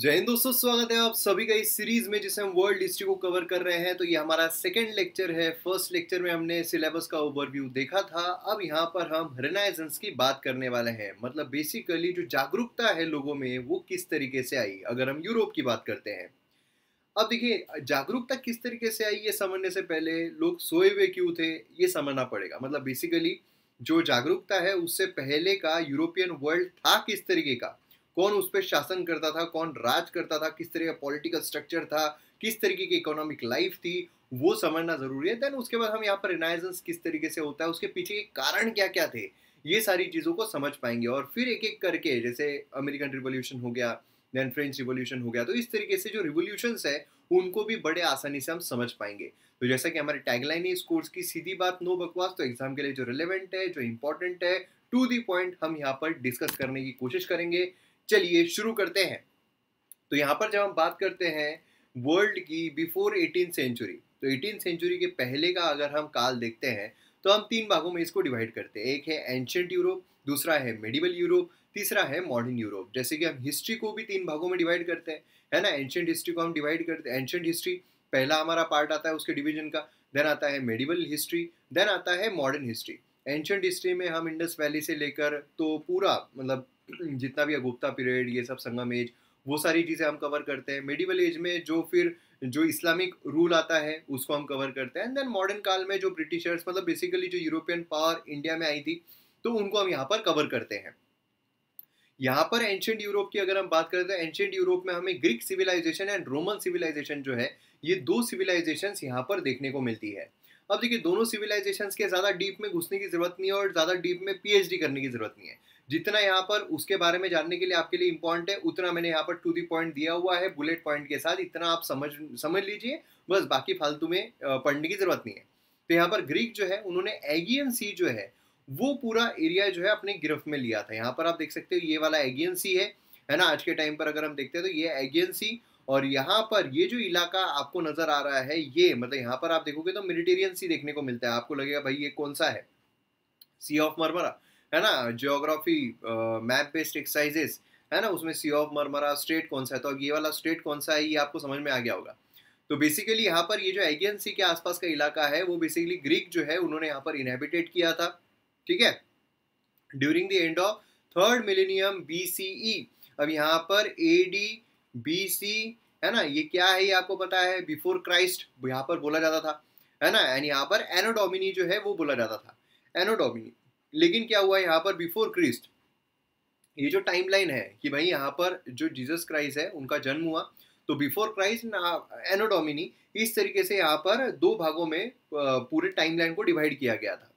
जय हिंद दोस्तों स्वागत है आप सभी का इस सीरीज में जिसे हम वर्ल्ड हिस्ट्री को कवर कर रहे हैं तो ये हमारा सेकेंड लेक्चर है फर्स्ट लेक्चर में हमने सिलेबस का ओवरव्यू देखा था अब यहाँ पर हम रिनाइजेंस की बात करने वाले हैं मतलब बेसिकली जो जागरूकता है लोगों में वो किस तरीके से आई अगर हम यूरोप की बात करते हैं अब देखिए जागरूकता किस तरीके से आई ये समझने से पहले लोग सोए हुए क्यों थे ये समझना पड़ेगा मतलब बेसिकली जो जागरूकता है उससे पहले का यूरोपियन वर्ल्ड था किस तरीके का कौन उस पर शासन करता था कौन राज करता था किस तरह का पॉलिटिकल स्ट्रक्चर था किस तरीके की इकोनॉमिक लाइफ थी वो समझना जरूरी है देन उसके बाद हम यहाँ पर रिनाइजेंस किस तरीके से होता है उसके पीछे के कारण क्या क्या थे ये सारी चीज़ों को समझ पाएंगे और फिर एक एक करके जैसे अमेरिकन रिवोल्यूशन हो गया देन फ्रेंच रिवोल्यूशन हो गया तो इस तरीके से जो रिवोल्यूशंस है उनको भी बड़े आसानी से हम समझ पाएंगे तो जैसा कि हमारे टैगलाइन है इस कोर्स की सीधी बात नो बकवास तो एग्जाम के लिए जो रिलेवेंट है जो इंपॉर्टेंट है टू दी पॉइंट हम यहाँ पर डिस्कस करने की कोशिश करेंगे चलिए शुरू करते हैं तो यहाँ पर जब हम बात करते हैं वर्ल्ड की बिफोर एटीन सेंचुरी तो एटीन सेंचुरी के पहले का अगर हम काल देखते हैं तो हम तीन भागों में इसको डिवाइड करते हैं एक है एंशंट यूरोप दूसरा है मेडिवल यूरोप तीसरा है मॉडर्न यूरोप जैसे कि हम हिस्ट्री को भी तीन भागों में डिवाइड करते हैं है ना एंशंट हिस्ट्री को हम डिवाइड करते हैं एंशंट हिस्ट्री पहला हमारा पार्ट आता है उसके डिवीजन का देन आता है मेडिवल हिस्ट्री देन आता है मॉडर्न हिस्ट्री एंशंट हिस्ट्री में हम इंडस वैली से लेकर तो पूरा मतलब जितना भी अगुप्ता पीरियड ये सब संगम एज वो सारी चीज़ें हम कवर करते हैं मिडिवल एज में जो फिर जो इस्लामिक रूल आता है उसको हम कवर करते हैं एंड देन मॉडर्न काल में जो ब्रिटिशर्स मतलब बेसिकली जो यूरोपियन पावर इंडिया में आई थी तो उनको हम यहाँ पर कवर करते हैं यहाँ पर एंशियंट यूरोप की अगर हम बात करें तो एंशियंट यूरोप में हमें Greek civilisation and Roman civilisation जो है ये दो सिविलाइजेशन यहाँ पर देखने को मिलती है अब देखिए दोनों सिविलाइजेशन के ज़्यादा डीप में घुसने की जरूरत नहीं है और ज़्यादा डीप में पीएचडी करने की जरूरत नहीं है जितना यहाँ पर उसके बारे में जानने के लिए आपके लिए इम्पोर्टेंट है उतना मैंने यहाँ पर टू दी पॉइंट दिया हुआ है बुलेट पॉइंट के साथ इतना आप समझ समझ लीजिए बस बाकी फालतू में पढ़ने की ज़रूरत नहीं है तो यहाँ पर ग्रीक जो है उन्होंने एगियन सी जो है वो पूरा एरिया जो है अपने गिरफ्त में लिया था यहाँ पर आप देख सकते हो ये वाला एगियन सी है है ना आज के टाइम पर अगर हम देखते हैं तो ये एगियन सी और यहाँ पर ये जो इलाका आपको नज़र आ रहा है ये मतलब यहाँ पर आप देखोगे तो मेडिटेरियन सी देखने को मिलता है आपको लगेगा भाई ये कौन सा है सी ऑफ मरमरा है ना जियोग्राफी मैप बेस्ड एक्सरसाइजेस है ना उसमें सी ऑफ मरमरा स्टेट कौन सा है तो अब ये वाला स्टेट कौन सा है ये आपको समझ में आ गया होगा तो बेसिकली यहाँ पर ये जो एगियन सी के आसपास का इलाका है वो बेसिकली ग्रीक जो है उन्होंने यहाँ पर इनहेबिटेट किया था ठीक है during the end of third millennium B अब यहाँ पर ए डी बी सी है ना ये क्या है ये आपको पता है बिफोर क्राइस्ट यहाँ पर बोला जाता था है ना एंड यहाँ पर एनोडोमिनी जो है वो बोला जाता था एनोडोमिनी लेकिन क्या हुआ यहाँ पर बिफोर क्रिस्ट ये जो टाइमलाइन है कि भाई यहाँ पर जो जीसस क्राइस्ट है उनका जन्म हुआ तो बिफोर क्राइस्ट एनोडोमिनी इस तरीके से यहाँ पर दो भागों में पूरे टाइमलाइन को डिवाइड किया गया था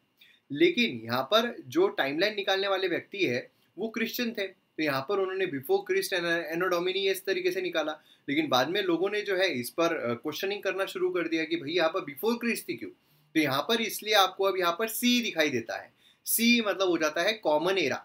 लेकिन यहाँ पर जो टाइमलाइन निकालने वाले व्यक्ति है वो क्रिश्चियन थे तो यहाँ पर उन्होंने बिफोर क्रिस्ट एनोडोमिनी इस तरीके से निकाला लेकिन बाद में लोगों ने जो है इस पर क्वेश्चनिंग करना शुरू कर दिया कि भाई यहाँ पर बिफोर क्रिस्ट थी क्यों तो यहाँ पर इसलिए आपको अब यहाँ पर सी दिखाई देता है सी मतलब हो जाता है कॉमन एरा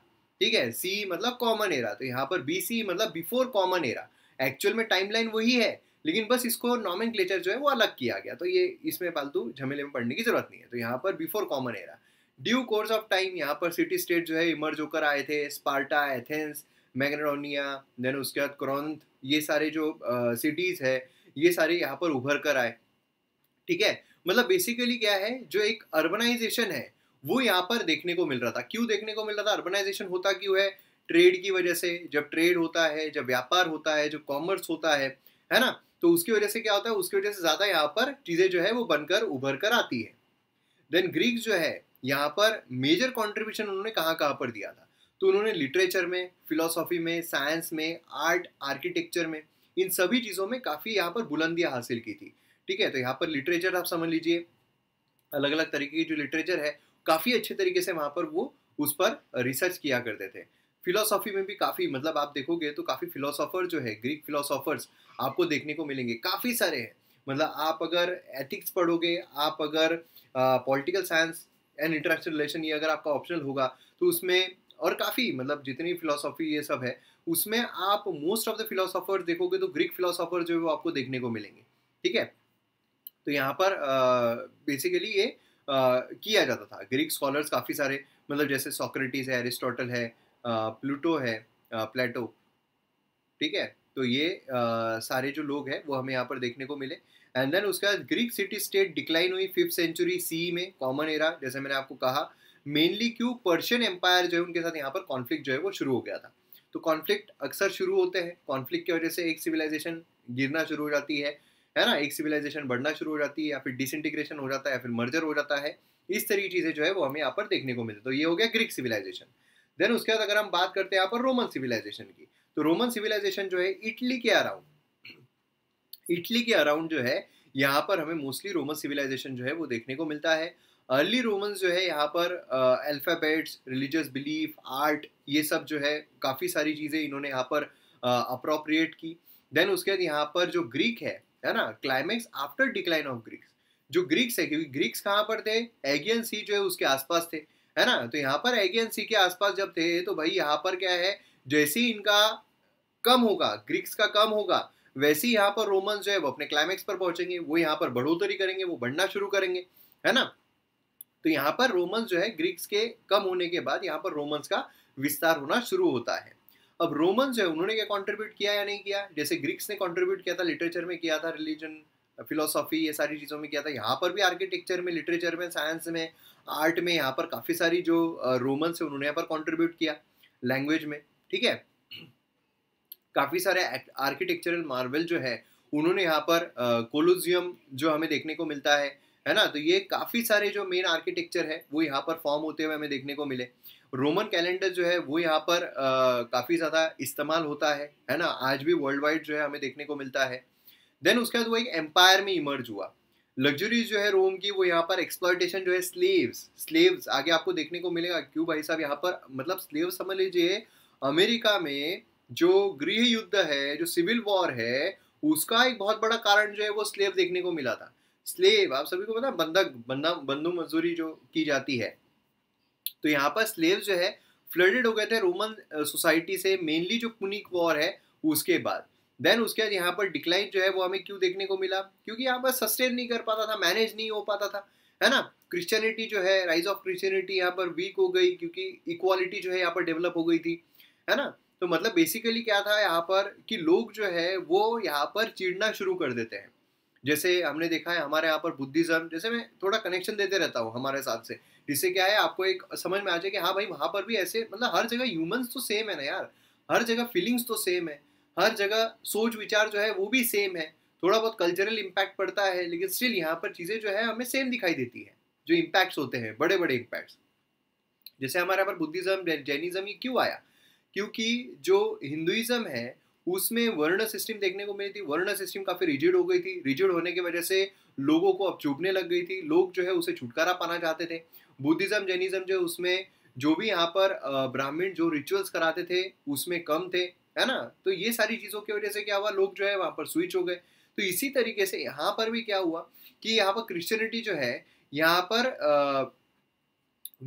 ठीक है सी मतलब कॉमन एरा तो यहाँ पर बी सी मतलब बिफोर कॉमन एरा एक्चुअल में टाइमलाइन वही है लेकिन बस इसको नॉमिन जो है वो अलग किया गया तो ये इसमें पालतू झमेले में पढ़ने की जरूरत नहीं है तो यहाँ पर before common era due course of time यहाँ पर सिटी स्टेट जो है इमर्ज होकर आए थे स्पार्टा एथेंस मैगनोनिया देन उसके बाद क्रॉन्थ ये सारे जो सिटीज़ uh, है ये सारे यहाँ पर उभर कर आए ठीक है मतलब बेसिकली क्या है जो एक अर्बनाइजेशन है वो यहाँ पर देखने को मिल रहा था क्यों देखने को मिल रहा था अर्बनाइजेशन होता क्यों है ट्रेड की वजह से जब ट्रेड होता है जब व्यापार होता है जब कॉमर्स होता है है ना तो उसकी वजह से क्या होता है उसकी वजह से ज़्यादा यहाँ पर चीज़ें जो है वो बनकर उभर कर आती है देन ग्रीक जो है यहाँ पर मेजर कॉन्ट्रीब्यूशन उन्होंने कहाँ कहाँ पर दिया था तो उन्होंने लिटरेचर में फिलोसॉफी में साइंस में आर्ट आर्किटेक्चर में इन सभी चीज़ों में काफ़ी यहाँ पर बुलंदियाँ हासिल की थी ठीक है तो यहाँ पर लिटरेचर आप समझ लीजिए अलग अलग तरीके की जो लिटरेचर है काफ़ी अच्छे तरीके से वहां पर वो उस पर रिसर्च किया करते थे फिलोसॉफी में भी काफ़ी मतलब आप देखोगे तो काफ़ी फिलोसॉफर जो है ग्रीक फिलोसॉफर्स आपको देखने को मिलेंगे काफ़ी सारे हैं मतलब आप अगर एथिक्स पढ़ोगे आप अगर political science and interaction relation ये अगर आपका ऑप्शनल होगा तो उसमें और काफ़ी मतलब जितनी फिलोसॉफी ये सब है उसमें आप मोस्ट ऑफ द फिलोसॉफर देखोगे तो ग्रीक फिलोसॉफर जो है वो आपको देखने को मिलेंगे ठीक है तो यहाँ पर बेसिकली uh, ये किया जाता था ग्रीक स्कॉलर्स काफ़ी सारे मतलब जैसे सॉक्रेटिस है एरिस्टोटल है प्लूटो है प्लेटो ठीक है तो ये आ, सारे जो लोग हैं वो हमें यहाँ पर देखने को मिले एंड देन उसके बाद ग्रीक सिटी स्टेट डिक्लाइन हुई फिफ्थ सेंचुरी सी में कॉमन एरा जैसे मैंने आपको कहा मेनली क्यों पर्शियन एम्पायर जो है उनके साथ यहाँ पर कॉन्फ्लिक्ट जो है वो शुरू हो गया था तो कॉन्फ्लिक्ट अक्सर शुरू होते हैं कॉन्फ्लिक्ट की वजह से एक सिविलाइजेशन गिरना शुरू हो जाती है है ना एक सिविलाइजेशन बढ़ना शुरू हो जाती है या फिर डिसइंटीग्रेशन हो जाता है या फिर मर्जर हो जाता है इस तरह की चीज़ें जो है वो हमें यहाँ पर देखने को मिलती है तो ये हो गया ग्रीक सिविलाइजेशन देन उसके बाद अगर हम बात करते हैं यहाँ पर रोमन सिविलाइजेशन की तो रोमन सिविलाइजेशन जो है इटली के अराउंड इटली के अराउंड जो है यहाँ पर हमें मोस्टली रोमन सिविलाइजेशन जो है वो देखने को मिलता है अर्ली रोमन जो है यहाँ पर अल्फ़ाबेट्स रिलीजियस बिलीफ आर्ट ये सब जो है काफ़ी सारी चीज़ें इन्होंने यहाँ पर अप्रोप्रिएट की देन उसके बाद यहाँ पर जो ग्रीक है है ना climax after decline of Greeks जो ग्रीक्स है क्योंकि ग्रीक्स कहाँ पर थे एगियन सी जो है उसके आसपास थे है ना तो यहाँ पर एगियन सी के आसपास जब थे तो भाई यहाँ पर क्या है जैसे ही इनका कम होगा ग्रीक्स का कम होगा वैसे ही यहाँ पर रोमन जो है वो अपने क्लाइमैक्स पर पहुंचेंगे वो यहाँ पर बढ़ोतरी करेंगे वो बढ़ना शुरू करेंगे है ना तो यहाँ पर रोमन्स जो है ग्रीक्स के कम होने के बाद यहाँ पर रोमन्स का विस्तार होना शुरू होता है अब रोमन जो है उन्होंने क्या कॉन्ट्रीब्यूट किया या नहीं किया जैसे ग्रीक्स ने कॉन्ट्रीब्यूट किया था लिटरेचर में किया था रिलीजन फिलोसॉफी ये सारी चीज़ों में किया था यहाँ पर भी आर्किटेक्चर में लिटरेचर में साइंस में आर्ट में यहाँ पर काफ़ी सारी जो रोमन से उन्होंने यहाँ पर कॉन्ट्रीब्यूट किया लैंग्वेज में ठीक है काफ़ी सारे आर्किटेक्चरल मार्वल जो है उन्होंने यहाँ पर कोलोजियम जो हमें देखने को मिलता है है ना तो ये काफ़ी सारे जो मेन आर्किटेक्चर है वो यहाँ पर फॉर्म होते हुए हमें देखने को मिले रोमन कैलेंडर जो है वो यहाँ पर काफ़ी ज़्यादा इस्तेमाल होता है है ना आज भी वर्ल्ड वाइड जो है हमें देखने को मिलता है देन उसके बाद वो एक एम्पायर में इमर्ज हुआ लग्जरी जो है रोम की वो यहाँ पर एक्सप्लॉयटेशन जो है स्लेव्स स्लेव्स आगे आपको देखने को मिलेगा क्यों भाई साहब यहाँ पर मतलब स्लेव समझ लीजिए अमेरिका में जो गृह युद्ध है जो सिविल वॉर है उसका एक बहुत बड़ा कारण जो है वो स्लेव देखने को मिला था स्लेव आप सभी को पता बंधक बंदा बंधु मजदूरी जो की जाती है तो यहाँ पर स्लेव जो है फ्लडेड हो गए थे रोमन सोसाइटी uh, से मेनली जो पुनिक वॉर है उसके बाद देन उसके बाद यहाँ पर डिक्लाइन जो है वो हमें क्यों देखने को मिला क्योंकि यहाँ पर सस्टेन नहीं कर पाता था मैनेज नहीं हो पाता था है ना क्रिश्चियनिटी जो है राइज ऑफ क्रिश्चियनिटी यहाँ पर वीक हो गई क्योंकि इक्वालिटी जो है यहाँ पर डेवलप हो गई थी है ना तो मतलब बेसिकली क्या था यहाँ पर कि लोग जो है वो यहाँ पर चिड़ना शुरू कर देते हैं जैसे हमने देखा है हमारे यहाँ पर बुद्धिज़्म जैसे मैं थोड़ा कनेक्शन देते रहता हूँ हमारे साथ से जिससे क्या है आपको एक समझ में आ जाए कि हाँ भाई वहाँ पर भी ऐसे मतलब हर जगह ह्यूमंस तो सेम है ना यार हर जगह फीलिंग्स तो सेम है हर जगह सोच विचार जो है वो भी सेम है थोड़ा बहुत कल्चरल इम्पैक्ट पड़ता है लेकिन स्टिल यहाँ पर चीज़ें जो है हमें सेम दिखाई देती है जो इम्पैक्ट्स होते हैं बड़े बड़े इम्पैक्ट्स जैसे हमारे यहाँ पर बुद्धिज़्म जैनिज़्म ये क्यों आया क्योंकि जो हिंदुज़म है उसमें वर्ण सिस्टम देखने को मिली थी वर्ण सिस्टम काफ़ी रिजिड हो गई थी रिजिड होने की वजह से लोगों को अब चुभने लग गई थी लोग जो है उसे छुटकारा पाना चाहते थे बुद्धिज़्म जैनिज़्म जो उसमें जो भी यहाँ पर ब्राह्मण जो रिचुअल्स कराते थे उसमें कम थे है ना तो ये सारी चीज़ों की वजह से क्या हुआ लोग जो है वहां पर स्विच हो गए तो इसी तरीके से यहाँ पर भी क्या हुआ कि यहाँ पर क्रिश्चियनिटी जो है यहाँ पर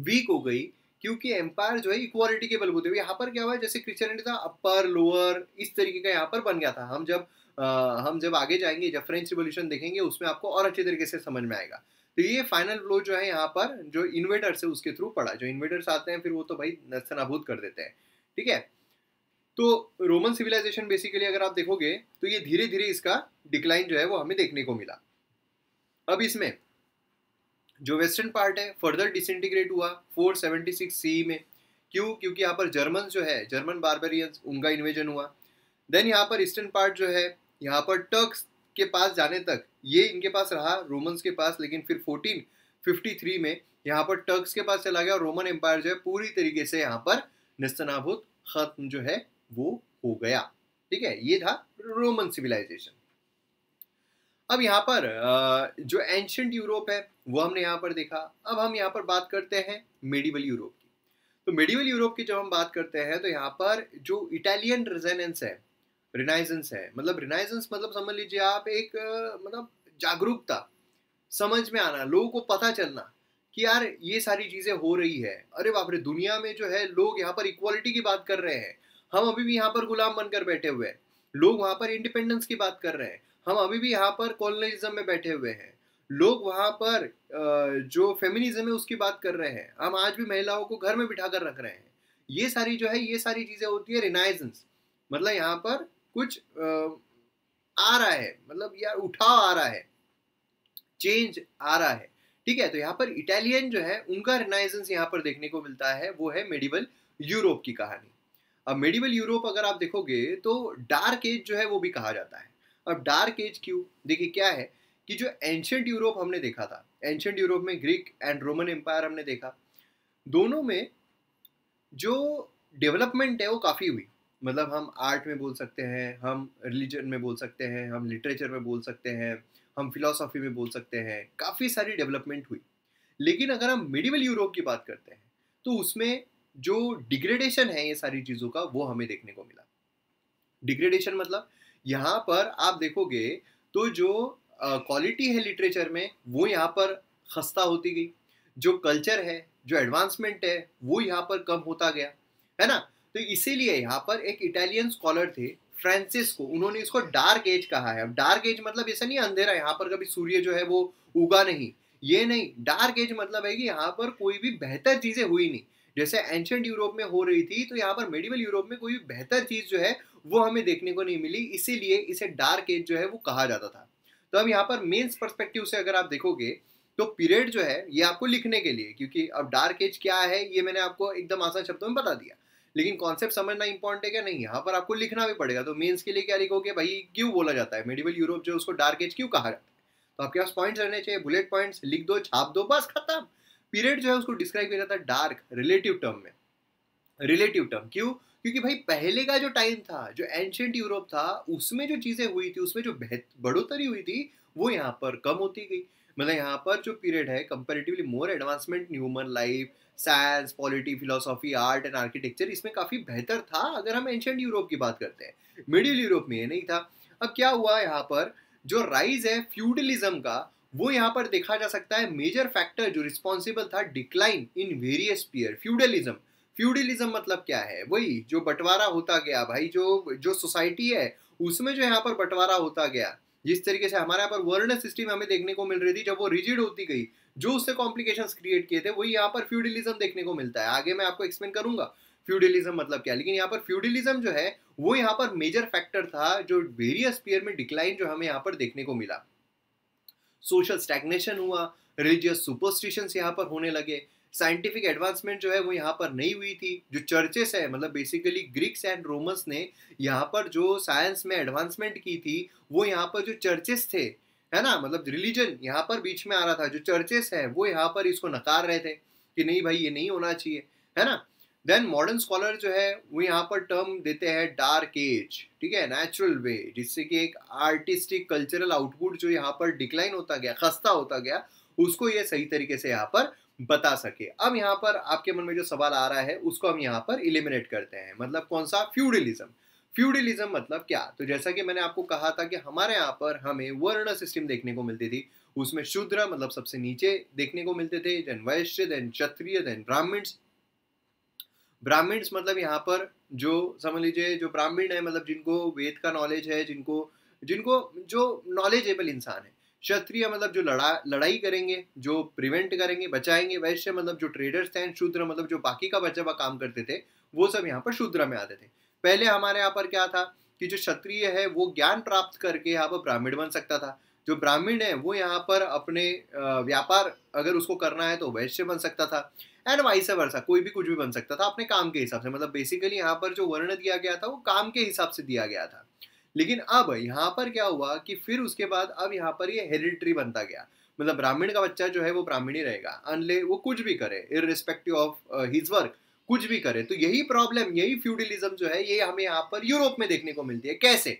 वीक हो गई क्योंकि एम्पायर जो है इक्वालिटी के बल बलबूते यहाँ पर क्या हुआ जैसे क्रिश्चियनिटी था अपर लोअर इस तरीके का यहाँ पर बन गया था हम जब आ, हम जब आगे जाएंगे जब फ्रेंच रिवोल्यूशन देखेंगे उसमें आपको और अच्छे तरीके से समझ में आएगा तो ये फाइनल ब्लो जो है यहाँ पर जो इन्वेटर से उसके थ्रू पड़ा जो इन्वेटर्स आते हैं फिर वो तो भाई नस्तनाबूद कर देते हैं ठीक है तो रोमन सिविलाइजेशन बेसिकली अगर आप देखोगे तो ये धीरे धीरे इसका डिक्लाइन जो है वो हमें देखने को मिला अब इसमें जो वेस्टर्न पार्ट है फर्दर डिसइंटीग्रेट हुआ 476 सी में क्यों क्योंकि यहाँ पर जर्मन जो है जर्मन बारबेरियंस उनका इन्वेजन हुआ देन यहाँ पर ईस्टर्न पार्ट जो है यहाँ पर टर्क्स के पास जाने तक ये इनके पास रहा रोमन्स के पास लेकिन फिर 1453 में यहाँ पर टर्क्स के पास चला गया और रोमन एम्पायर जो है पूरी तरीके से यहाँ पर नस्तनाभूत खत्म जो है वो हो गया ठीक है ये था रोमन सिविलाइजेशन अब यहाँ पर जो एंशंट यूरोप है वो हमने यहाँ पर देखा अब हम यहाँ पर बात करते हैं मेडिवल यूरोप की तो मेडिवल यूरोप की जब हम बात करते हैं तो यहाँ पर जो इटालियन रेजेनेंस है रिनाइजेंस है मतलब रिनाइजेंस मतलब समझ लीजिए आप एक मतलब जागरूकता समझ में आना लोगों को पता चलना कि यार ये सारी चीज़ें हो रही है अरे बाप रे दुनिया में जो है लोग यहाँ पर इक्वालिटी की बात कर रहे हैं हम अभी भी यहाँ पर गुलाम बनकर बैठे हुए हैं लोग वहाँ पर इंडिपेंडेंस की बात कर रहे हैं हम अभी भी यहाँ पर कॉलोनाइज्म में बैठे हुए हैं लोग वहां पर जो फेमिनिज्म है उसकी बात कर रहे हैं हम आज भी महिलाओं को घर में बिठा कर रख रहे हैं ये सारी जो है ये सारी चीज़ें होती है रिनाइजेंस मतलब यहाँ पर कुछ आ रहा है मतलब यार उठाव आ रहा है चेंज आ रहा है ठीक है तो यहाँ पर इटालियन जो है उनका रिनाइजेंस यहाँ पर देखने को मिलता है वो है मेडिवल यूरोप की कहानी अब मेडिवल यूरोप अगर आप देखोगे तो डार्क एज जो है वो भी कहा जाता है अब डार्क एज क्यों देखिए क्या है कि जो एंशंट यूरोप हमने देखा था एंशंट यूरोप में ग्रीक एंड रोमन एम्पायर हमने देखा दोनों में जो डेवलपमेंट है वो काफ़ी हुई मतलब हम आर्ट में बोल सकते हैं हम रिलीजन में बोल सकते हैं हम लिटरेचर में बोल सकते हैं हम फिलोसॉफी में बोल सकते हैं काफ़ी सारी डेवलपमेंट हुई लेकिन अगर हम मिडिवल यूरोप की बात करते हैं तो उसमें जो डिग्रेडेशन है ये सारी चीज़ों का वो हमें देखने को मिला डिग्रेडेशन मतलब यहाँ पर आप देखोगे तो जो क्वालिटी है लिटरेचर में वो यहाँ पर खस्ता होती गई जो कल्चर है जो एडवांसमेंट है वो यहाँ पर कम होता गया है ना तो इसीलिए यहाँ पर एक इटालियन स्कॉलर थे फ्रांसिस को उन्होंने इसको डार्क एज कहा है अब डार्क एज मतलब ऐसा नहीं अंधेरा यहाँ पर कभी सूर्य जो है वो उगा नहीं ये नहीं डार्क एज मतलब है कि यहाँ पर कोई भी बेहतर चीज़ें हुई नहीं जैसे एंशंट यूरोप में हो रही थी तो यहाँ पर मेडिवल यूरोप में कोई भी बेहतर चीज़ जो है वो हमें देखने को नहीं मिली इसीलिए इसे डार्क एज जो है वो कहा जाता था तो अब यहाँ पर मेन्स परस्पेक्टिव से अगर आप देखोगे तो पीरियड जो है ये आपको लिखने के लिए क्योंकि अब डार्क एज क्या है ये मैंने आपको एकदम आसान शब्दों में बता दिया लेकिन कॉन्सेप्ट समझना इंपॉर्टेंट है क्या नहीं यहाँ पर आपको लिखना भी पड़ेगा तो मेन्स के लिए क्या लिखोगे भाई क्यों बोला जाता है मेडिवल यूरोप जो उसको डार्क एज क्यों कहा जाता है तो आपके पास पॉइंट्स रहने चाहिए बुलेट पॉइंट्स लिख दो छाप दो बस खत्म पीरियड जो है उसको डिस्क्राइब किया जाता है डार्क रिलेटिव टर्म में रिलेटिव टर्म क्यों क्योंकि भाई पहले का जो टाइम था जो एंशंट यूरोप था उसमें जो चीज़ें हुई थी उसमें जो बढ़ोतरी हुई थी वो यहाँ पर कम होती गई मतलब यहाँ पर जो पीरियड है comparatively more advancement in human life science polity philosophy art and architecture इसमें काफ़ी बेहतर था अगर हम एंशंट यूरोप की बात करते हैं मिडिल यूरोप में ये नहीं था अब क्या हुआ यहाँ पर जो राइज है फ्यूडलिज्म का वो यहाँ पर देखा जा सकता है मेजर फैक्टर जो रिस्पॉन्सिबल था decline in various peer feudalism feudalism मतलब क्या है वही जो बंटवारा होता गया भाई जो जो सोसाइटी है उसमें जो यहाँ पर बंटवारा होता गया जिस तरीके से हमारे यहाँ पर वर्ण सिस्टम हमें देखने को मिल रही थी जब वो रिजिड होती गई जो उससे कॉम्प्लिकेशन क्रिएट किए थे वही यहाँ पर फ्यूडलिज्म देखने को मिलता है आगे मैं आपको एक्सप्लेन करूंगा फ्यूडलिज्म मतलब क्या लेकिन यहाँ पर फ्यूडलिज्म जो है वो यहाँ पर मेजर फैक्टर था जो वेरियस पीयर में डिक्लाइन जो हमें यहाँ पर देखने को मिला सोशल स्टैग्नेशन हुआ रिलीजियस सुपरस्टिशंस यहाँ पर होने लगे साइंटिफिक एडवांसमेंट जो है वो यहाँ पर नहीं हुई थी जो चर्चेस है मतलब बेसिकली ग्रीक्स एंड रोमन्स ने यहाँ पर जो साइंस में एडवांसमेंट की थी वो यहाँ पर जो चर्चेस थे है ना मतलब रिलीजन यहाँ पर बीच में आ रहा था जो चर्चेस है वो यहाँ पर इसको नकार रहे थे कि नहीं भाई ये नहीं होना चाहिए है ना देन मॉडर्न स्कॉलर जो है वो यहाँ पर टर्म देते हैं डार्क एज ठीक है नेचुरल वे जिससे कि एक आर्टिस्टिक कल्चरल आउटपुट जो यहाँ पर डिक्लाइन होता गया खस्ता होता गया उसको ये सही तरीके से यहाँ पर बता सके अब यहाँ पर आपके मन में जो सवाल आ रहा है उसको हम यहाँ पर इलिमिनेट करते हैं मतलब कौन सा फ्यूडलिज्म फ्यूडलिज्म मतलब क्या तो जैसा कि मैंने आपको कहा था कि हमारे यहाँ पर हमें वर्ण सिस्टम देखने को मिलती थी उसमें शूद्र मतलब सबसे नीचे देखने को मिलते थे then Vaishya then Kshatriya then Brahmans Brahmans मतलब यहाँ पर जो समझ लीजिए जो ब्राह्मण है मतलब जिनको वेद का नॉलेज है जिनको जिनको जो नॉलेजेबल इंसान है क्षत्रिय मतलब जो लड़ा लड़ाई करेंगे जो प्रिवेंट करेंगे बचाएंगे वैश्य मतलब जो ट्रेडर्स थे शूद्र मतलब जो बाकी का बचा हुआ काम करते थे वो सब यहाँ पर शूद्र में आते थे पहले हमारे यहाँ पर क्या था कि जो क्षत्रिय है वो ज्ञान प्राप्त करके यहाँ पर ब्राह्मण बन सकता था जो ब्राह्मण है वो यहाँ पर अपने व्यापार अगर उसको करना है तो वैश्य बन सकता था एंड वाइस वर्षा कोई भी कुछ भी बन सकता था अपने काम के हिसाब से मतलब बेसिकली यहाँ पर जो वर्ण दिया गया था वो काम के हिसाब से दिया गया था लेकिन अब यहाँ पर क्या हुआ कि फिर उसके बाद अब यहाँ पर ये हेरिडिटरी बनता गया मतलब ब्राह्मण का बच्चा जो है वो ब्राह्मण ही रहेगा अनले वो कुछ भी करे इरिस्पेक्टिव ऑफ हिज वर्क कुछ भी करे तो यही प्रॉब्लम यही फ्यूडलिज्म जो है ये हमें यहाँ पर यूरोप में देखने को मिलती है कैसे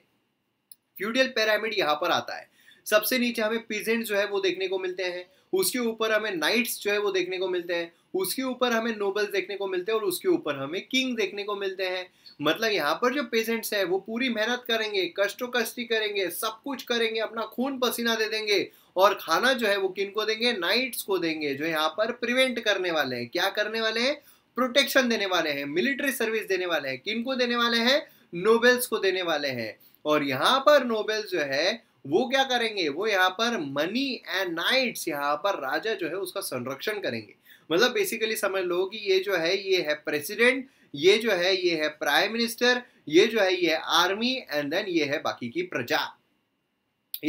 फ्यूडल पैरामिड यहाँ पर आता है सबसे नीचे हमें पीजेंट जो है वो देखने को मिलते हैं उसके ऊपर हमें नाइट्स जो है वो देखने को मिलते हैं उसके ऊपर हमें नोबल्स देखने को मिलते हैं और उसके ऊपर हमें किंग देखने को मिलते हैं मतलब यहाँ पर जो पेशेंट्स है वो पूरी मेहनत करेंगे कष्टो कष्टी करेंगे सब कुछ करेंगे अपना खून पसीना दे देंगे और खाना जो है वो किन को देंगे नाइट्स को देंगे जो यहाँ पर प्रिवेंट करने वाले हैं क्या करने वाले हैं प्रोटेक्शन देने वाले हैं मिलिट्री सर्विस देने वाले हैं किन को देने वाले हैं नोबेल्स को देने वाले हैं और यहाँ पर नोबेल्स जो है वो क्या करेंगे वो यहाँ पर मनी एंड नाइट्स यहाँ पर राजा जो है उसका संरक्षण करेंगे मतलब बेसिकली समझ लो कि ये जो है ये है प्रेसिडेंट ये जो है ये है प्राइम मिनिस्टर ये जो है ये है आर्मी एंड देन ये है बाकी की प्रजा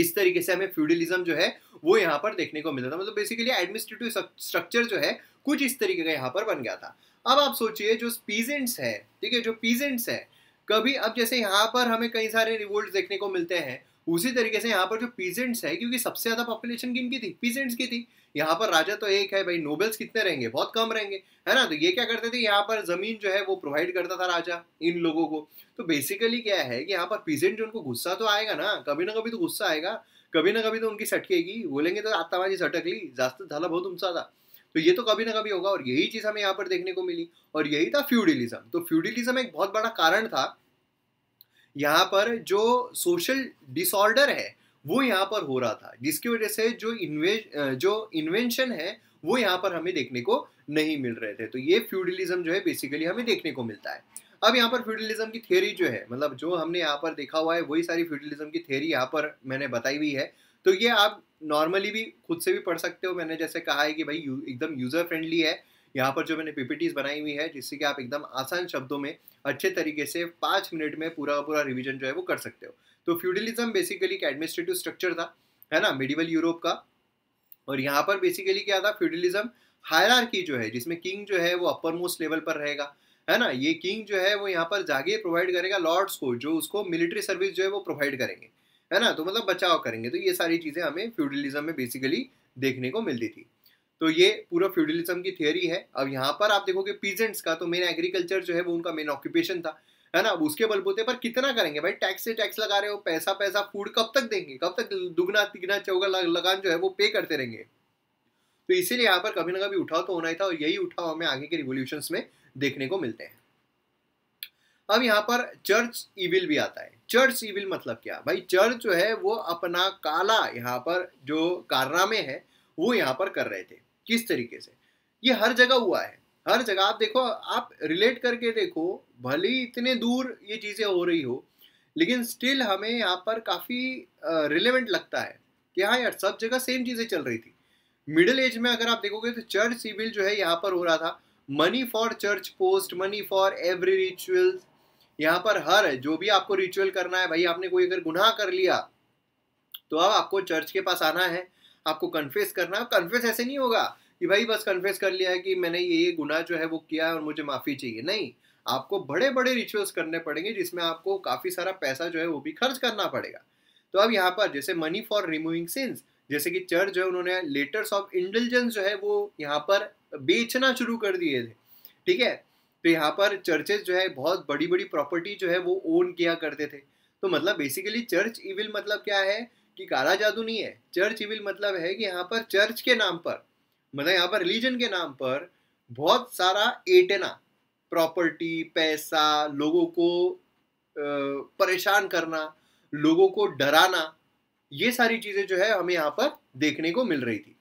इस तरीके से हमें फ्यूडलिज्म जो है वो यहाँ पर देखने को मिलता था मतलब बेसिकली एडमिनिस्ट्रेटिव स्ट्रक्चर जो है कुछ इस तरीके का यहाँ पर बन गया था अब आप सोचिए जो पीजेंट्स है ठीक है जो पीजेंट्स है कभी अब जैसे यहाँ पर हमें कई सारे रिवोल्ट देखने को मिलते हैं उसी तरीके से यहाँ पर जो पीजेंट्स है क्योंकि सबसे ज़्यादा पॉपुलेशन किन की थी पीजेंट्स की थी यहाँ पर राजा तो एक है भाई नोबेल्स कितने रहेंगे बहुत कम रहेंगे है ना तो ये क्या करते थे यहाँ पर ज़मीन जो है वो प्रोवाइड करता था राजा इन लोगों को तो बेसिकली क्या है कि यहाँ पर पीजेंट जो उनको गुस्सा तो आएगा ना कभी ना कभी तो गुस्सा आएगा कभी ना कभी तो उनकी सटकेगी बोलेंगे तो आता सटक ली जास्त झाला बहुत तुमचा था तो ये तो कभी ना कभी होगा और यही चीज़ हमें यहाँ पर देखने को मिली और यही था फ्यूडिलिज्म तो फ्यूडिलिज्म एक बहुत बड़ा कारण था यहाँ पर जो सोशल डिसऑर्डर है वो यहाँ पर हो रहा था जिसकी वजह से जो इन्वे जो इन्वेंशन है वो यहाँ पर हमें देखने को नहीं मिल रहे थे तो ये फ्यूडलिज्म जो है बेसिकली हमें देखने को मिलता है अब यहाँ पर फ्यूडलिज्म की थ्योरी जो है मतलब जो हमने यहाँ पर देखा हुआ है वही सारी फ्यूडलिज्म की थ्योरी यहाँ पर मैंने बताई हुई है तो ये आप नॉर्मली भी खुद से भी पढ़ सकते हो मैंने जैसे कहा है कि भाई यू, एकदम यूज़र फ्रेंडली है यहाँ पर जो मैंने पीपीटीज बनाई हुई है जिससे कि आप एकदम आसान शब्दों में अच्छे तरीके से पाँच मिनट में पूरा का पूरा रिविजन जो है वो कर सकते हो तो फ्यूडलिज्म बेसिकली एक एडमिनिस्ट्रेटिव स्ट्रक्चर था है ना मिडिवल यूरोप का और यहाँ पर बेसिकली क्या था फ्यूडलिज्म हायरार्की जो है जिसमें किंग जो है वो अपर मोस्ट लेवल पर रहेगा है ना ये किंग जो है वो यहाँ पर जागे प्रोवाइड करेगा लॉर्ड्स को जो उसको मिलिट्री सर्विस जो है वो प्रोवाइड करेंगे है ना तो मतलब बचाव करेंगे तो ये सारी चीज़ें हमें फ्यूडलिज्म में बेसिकली देखने को मिलती थी तो ये पूरा फ्यूडलिज्म की थियोरी है अब यहाँ पर आप देखोगे पीजेंट्स का तो मेन एग्रीकल्चर जो है वो उनका मेन ऑक्यूपेशन था है ना उसके बलबूते पर कितना करेंगे भाई टैक्स से टैक्स लगा रहे हो पैसा पैसा फूड कब तक देंगे कब तक दुगना तिगना चौगा लगान जो है वो पे करते रहेंगे तो इसीलिए यहाँ पर कभी ना कभी उठाव तो होना ही था और यही उठाव हमें आगे के रिवोल्यूशन में देखने को मिलते हैं अब यहाँ पर चर्च इविल भी आता है चर्च इविल मतलब क्या भाई चर्च जो है वो अपना काला यहाँ पर जो कारनामे है वो यहाँ पर कर रहे थे किस तरीके से ये हर जगह हुआ है हर जगह आप देखो आप रिलेट करके देखो भले ही इतने दूर ये चीज़ें हो रही हो लेकिन स्टिल हमें यहाँ पर काफ़ी रिलेवेंट लगता है कि हाँ यार सब जगह सेम चीज़ें चल रही थी मिडिल एज में अगर आप देखोगे तो चर्च सिविल जो है यहाँ पर हो रहा था money for church post money for every ritual यहाँ पर हर जो भी आपको रिचुअल करना है भाई आपने कोई अगर गुनाह कर लिया तो अब आपको चर्च के पास आना है आपको कन्फेस करना कन्फेस ऐसे नहीं होगा कि भाई बस कन्फेस कर लिया है कि मैंने ये ये गुना जो है वो किया है और मुझे माफ़ी चाहिए नहीं आपको बड़े बड़े रिचुअल्स करने पड़ेंगे जिसमें आपको काफ़ी सारा पैसा जो है वो भी खर्च करना पड़ेगा तो अब यहाँ पर जैसे मनी फॉर रिमूविंग सिंस जैसे कि चर्च जो है उन्होंने लेटर्स ऑफ इंटेलिजेंस जो है वो यहाँ पर बेचना शुरू कर दिए थे ठीक है तो यहाँ पर चर्चेज जो है बहुत बड़ी बड़ी प्रॉपर्टी जो है वो ओन किया करते थे तो मतलब बेसिकली चर्च इविल मतलब क्या है कि काला जादू नहीं है चर्च इविल मतलब है कि यहाँ पर चर्च के नाम पर मतलब यहाँ पर रिलीजन के नाम पर बहुत सारा एटेना प्रॉपर्टी पैसा लोगों को परेशान करना लोगों को डराना ये सारी चीज़ें जो है हमें यहाँ पर देखने को मिल रही थी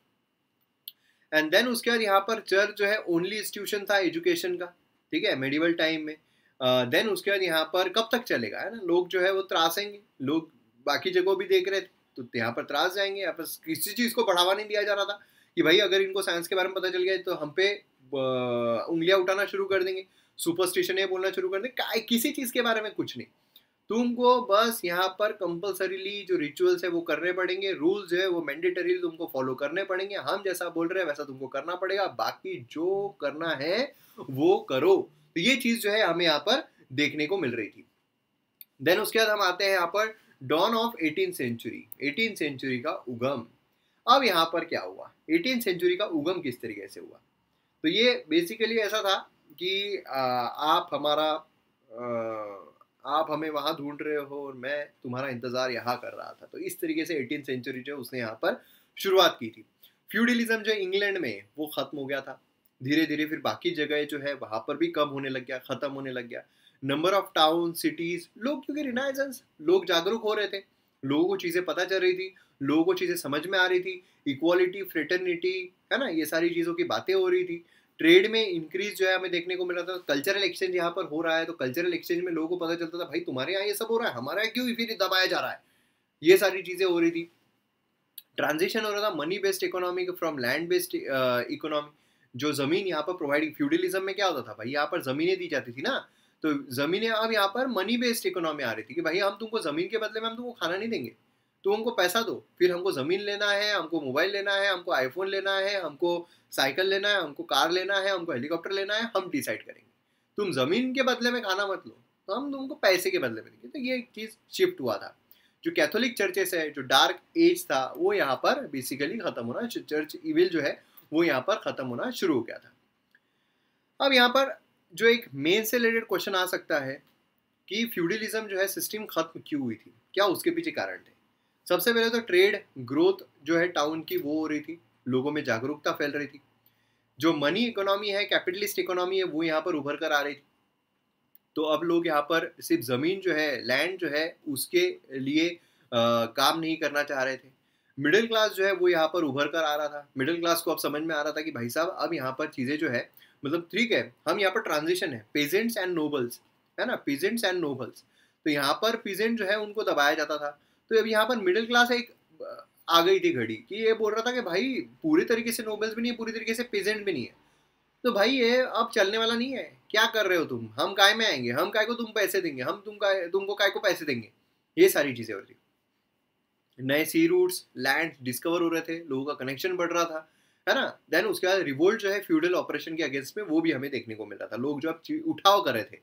एंड देन उसके बाद यहाँ पर चर्च जो है ओनली इंस्टीट्यूशन था एजुकेशन का ठीक है मेडिवल टाइम में देन uh, उसके बाद यहाँ पर कब तक चलेगा है ना लोग जो है वो त्रासेंगे लोग बाकी जगह भी देख रहे थे तो यहाँ पर त्रास जाएंगे यहाँ पर किसी चीज़ को बढ़ावा नहीं दिया जा रहा था कि भाई अगर इनको साइंस के बारे में पता चल गया तो हम पे उंगलियाँ उठाना शुरू कर देंगे सुपरस्टिशन ये बोलना शुरू कर देंगे किसी चीज़ के बारे में कुछ नहीं तुमको बस यहाँ पर कंपलसरीली जो रिचुअल्स है वो करने पड़ेंगे रूल्स है वो मैंडेटरी तुमको फॉलो करने पड़ेंगे हम जैसा बोल रहे हैं वैसा तुमको करना पड़ेगा बाकी जो करना है वो करो तो ये चीज़ जो है हमें यहाँ पर देखने को मिल रही थी देन उसके बाद हम आते हैं यहाँ पर dawn of eighteen century eighteen century का उगम अब यहाँ पर क्या हुआ एटीन सेंचुरी का उगम किस तरीके से हुआ तो ये बेसिकली ऐसा था कि आप हमारा आप हमें वहाँ ढूंढ रहे हो और मैं तुम्हारा इंतज़ार यहाँ कर रहा था तो इस तरीके से एटीन सेंचुरी जो उसने यहाँ पर शुरुआत की थी फ्यूडलिज्म जो इंग्लैंड में वो ख़त्म हो गया था धीरे धीरे फिर बाकी जगह जो है वहाँ पर भी कम होने लग गया ख़त्म होने लग गया नंबर ऑफ टाउन सिटीज लोग क्योंकि रिनाइजेंस लोग जागरूक हो रहे थे लोगों को चीज़ें पता चल रही थी लोगों को चीज़ें समझ में आ रही थी इक्वालिटी फ्रेटर्निटी है ना ये सारी चीज़ों की बातें हो रही थी ट्रेड में इंक्रीज जो है हमें देखने को मिला था कल्चरल एक्सचेंज यहाँ पर हो रहा है तो कल्चरल एक्सचेंज में लोगों को पता चलता था भाई तुम्हारे यहाँ ये सब हो रहा है हमारा क्यों फिर दबाया जा रहा है ये सारी चीज़ें हो रही थी ट्रांजिशन हो रहा था money based economy from land based economy जो ज़मीन यहाँ पर प्रोवाइडिंग फ्यूडलिज्म में क्या होता था भाई यहाँ पर ज़मीनें दी जाती थी ना तो ज़मीनें अब यहाँ पर मनी बेस्ड इकोनॉमी आ रही थी कि भाई हम तुमको ज़मीन के बदले में हम तुमको खाना नहीं देंगे तुम हमको पैसा दो फिर हमको ज़मीन लेना है हमको मोबाइल लेना है हमको आईफोन लेना है हमको साइकिल लेना है हमको कार लेना है हमको हेलीकॉप्टर लेना है हम डिसाइड करेंगे तुम ज़मीन के बदले में खाना मत लो तो हम तुमको पैसे के बदले में देंगे तो ये एक चीज़ शिफ्ट हुआ था जो कैथोलिक चर्चेस है जो डार्क एज था वो यहाँ पर बेसिकली ख़त्म होना चर्च इविल जो है वो यहाँ पर ख़त्म होना शुरू हो गया था अब यहाँ पर जो एक मेन से रिलेटेड क्वेश्चन आ सकता है कि फ्यूडलिज्म जो है सिस्टम खत्म क्यों हुई थी क्या उसके पीछे कारण थे सबसे पहले तो ट्रेड ग्रोथ जो है टाउन की वो हो रही थी लोगों में जागरूकता फैल रही थी जो मनी इकोनॉमी है कैपिटलिस्ट इकोनॉमी है वो यहाँ पर उभर कर आ रही थी तो अब लोग यहाँ पर सिर्फ ज़मीन जो है लैंड जो है उसके लिए आ, काम नहीं करना चाह रहे थे मिडिल क्लास जो है वो यहाँ पर उभर कर आ रहा था मिडिल क्लास को अब समझ में आ रहा था कि भाई साहब अब यहाँ पर चीज़ें जो है मतलब तो ठीक है हम यहाँ पर ट्रांजिशन है पेजेंट्स एंड नोबल्स है ना पीजेंट्स एंड नोबल्स तो यहाँ पर पीजेंट जो है उनको दबाया जाता था तो अब यहाँ पर मिडिल क्लास एक आ गई थी घड़ी कि ये बोल रहा था कि भाई पूरी तरीके से नोबल्स भी नहीं है पूरी तरीके से पेजेंट भी नहीं है तो भाई ये अब चलने वाला नहीं है क्या कर रहे हो तुम हम काय में आएंगे हम काय को तुम पैसे देंगे हम तुम काय तुमको काय को पैसे देंगे ये सारी चीज़ें हो रही नए सी रूट्स लैंड डिस्कवर हो रहे थे लोगों का कनेक्शन बढ़ रहा था है ना देन उसके बाद रिवोल्ट जो है फ्यूडल ऑपरेशन के अगेंस्ट में वो भी हमें देखने को मिल रहा था लोग जो अब उठाव कर रहे थे